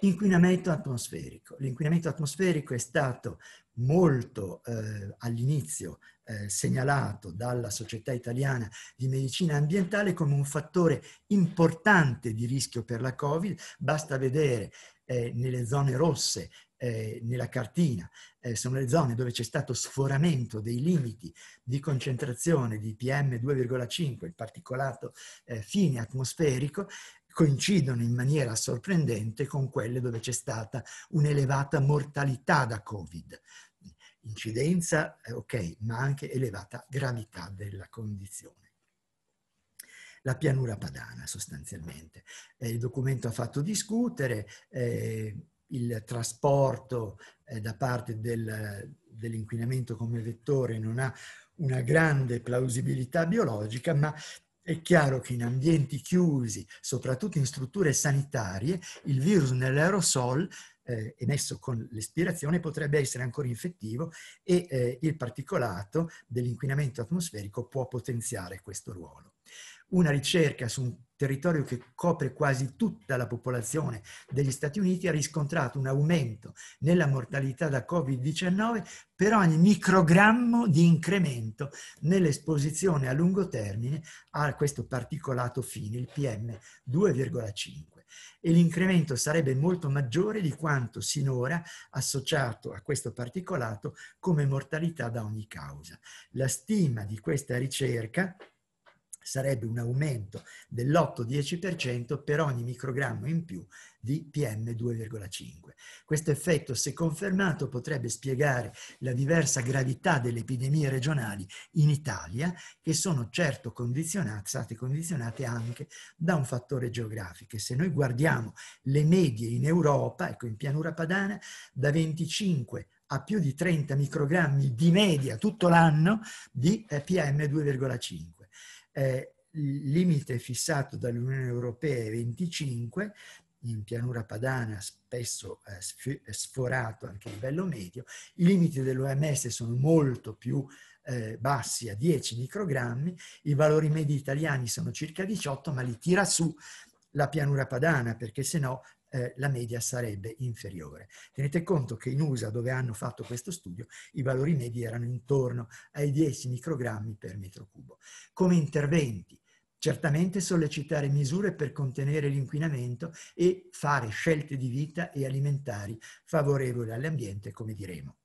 Inquinamento atmosferico. L'inquinamento atmosferico è stato molto eh, all'inizio eh, segnalato dalla Società Italiana di Medicina Ambientale come un fattore importante di rischio per la Covid. Basta vedere eh, nelle zone rosse, eh, nella cartina, eh, sono le zone dove c'è stato sforamento dei limiti di concentrazione di PM2,5, il particolato eh, fine atmosferico, coincidono in maniera sorprendente con quelle dove c'è stata un'elevata mortalità da Covid. Incidenza, eh, ok, ma anche elevata gravità della condizione la pianura padana sostanzialmente. Eh, il documento ha fatto discutere eh, il trasporto eh, da parte del, dell'inquinamento come vettore non ha una grande plausibilità biologica, ma è chiaro che in ambienti chiusi, soprattutto in strutture sanitarie, il virus nell'aerosol eh, emesso con l'espirazione potrebbe essere ancora infettivo e eh, il particolato dell'inquinamento atmosferico può potenziare questo ruolo una ricerca su un territorio che copre quasi tutta la popolazione degli Stati Uniti ha riscontrato un aumento nella mortalità da Covid-19 per ogni microgrammo di incremento nell'esposizione a lungo termine a questo particolato fine, il PM2,5 e l'incremento sarebbe molto maggiore di quanto sinora associato a questo particolato come mortalità da ogni causa. La stima di questa ricerca sarebbe un aumento dell'8-10% per ogni microgrammo in più di PM2,5. Questo effetto, se confermato, potrebbe spiegare la diversa gravità delle epidemie regionali in Italia, che sono certo condizionate, state condizionate anche da un fattore geografico. Se noi guardiamo le medie in Europa, ecco in pianura padana, da 25 a più di 30 microgrammi di media tutto l'anno di eh, PM2,5 eh, limite fissato dall'Unione Europea è 25, in pianura padana spesso è sforato anche a livello medio, i limiti dell'OMS sono molto più eh, bassi a 10 microgrammi, i valori medi italiani sono circa 18, ma li tira su la pianura padana perché se no eh, la media sarebbe inferiore. Tenete conto che in USA, dove hanno fatto questo studio, i valori medi erano intorno ai 10 microgrammi per metro cubo. Come interventi, certamente sollecitare misure per contenere l'inquinamento e fare scelte di vita e alimentari favorevoli all'ambiente, come diremo.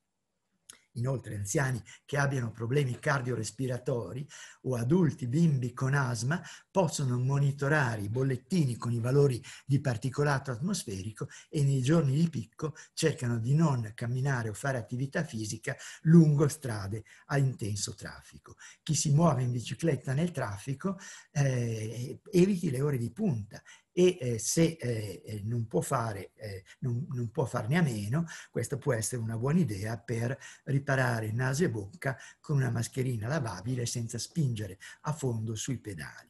Inoltre anziani che abbiano problemi cardiorespiratori o adulti bimbi con asma possono monitorare i bollettini con i valori di particolato atmosferico e nei giorni di picco cercano di non camminare o fare attività fisica lungo strade a intenso traffico. Chi si muove in bicicletta nel traffico eh, eviti le ore di punta e eh, se eh, eh, non, può fare, eh, non, non, può farne a meno, questa può essere una buona idea per riparare naso e bocca con una mascherina lavabile senza spingere a fondo sui pedali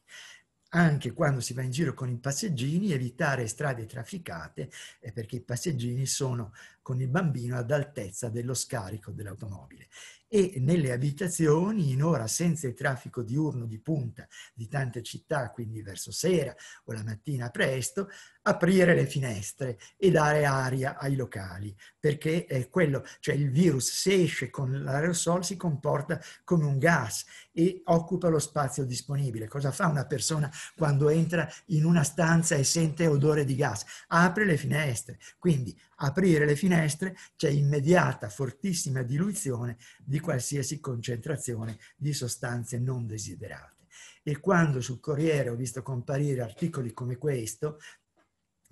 anche quando si va in giro con i passeggini, evitare strade trafficate eh, perché i passeggini sono con il bambino ad altezza dello scarico dell'automobile. E nelle abitazioni, in ora senza il traffico diurno di punta di tante città, quindi verso sera o la mattina presto, aprire le finestre e dare aria ai locali, perché quello, cioè il virus se esce con l'aerosol si comporta come un gas e occupa lo spazio disponibile. Cosa fa una persona quando entra in una stanza e sente odore di gas. Apre le finestre, quindi aprire le finestre c'è immediata, fortissima diluizione di qualsiasi concentrazione di sostanze non desiderate e quando sul Corriere ho visto comparire articoli come questo,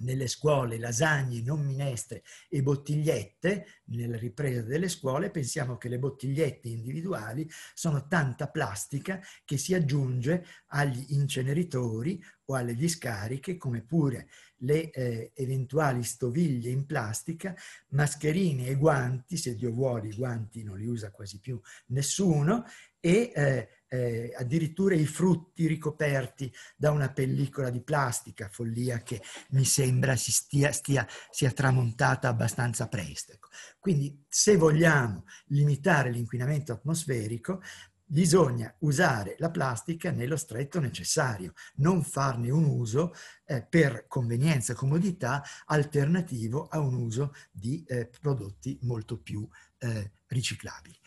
nelle scuole lasagne, non minestre e bottigliette, nella ripresa delle scuole pensiamo che le bottigliette individuali sono tanta plastica che si aggiunge agli inceneritori o alle discariche, come pure le eh, eventuali stoviglie in plastica, mascherine e guanti, se Dio vuole i guanti non li usa quasi più nessuno, e eh, eh, addirittura i frutti ricoperti da una pellicola di plastica, follia che mi sembra si stia, stia, sia tramontata abbastanza presto. Ecco. Quindi se vogliamo limitare l'inquinamento atmosferico, bisogna usare la plastica nello stretto necessario, non farne un uso eh, per convenienza, comodità, alternativo a un uso di eh, prodotti molto più eh, riciclabili.